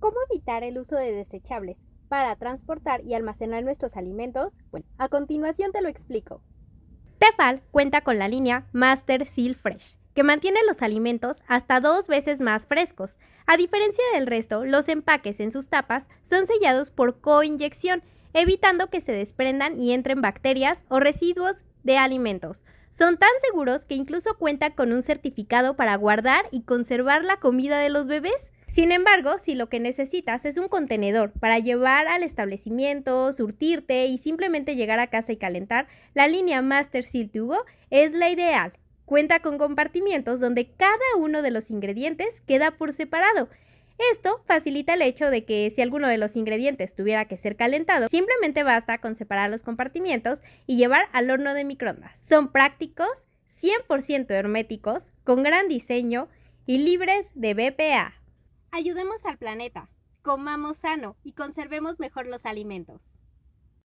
¿Cómo evitar el uso de desechables para transportar y almacenar nuestros alimentos? Bueno, a continuación te lo explico. Tefal cuenta con la línea Master Seal Fresh, que mantiene los alimentos hasta dos veces más frescos. A diferencia del resto, los empaques en sus tapas son sellados por coinyección, evitando que se desprendan y entren bacterias o residuos de alimentos. Son tan seguros que incluso cuenta con un certificado para guardar y conservar la comida de los bebés. Sin embargo, si lo que necesitas es un contenedor para llevar al establecimiento, surtirte y simplemente llegar a casa y calentar, la línea Master Seal Tugo es la ideal. Cuenta con compartimientos donde cada uno de los ingredientes queda por separado. Esto facilita el hecho de que si alguno de los ingredientes tuviera que ser calentado, simplemente basta con separar los compartimientos y llevar al horno de microondas. Son prácticos, 100% herméticos, con gran diseño y libres de BPA. Ayudemos al planeta, comamos sano y conservemos mejor los alimentos.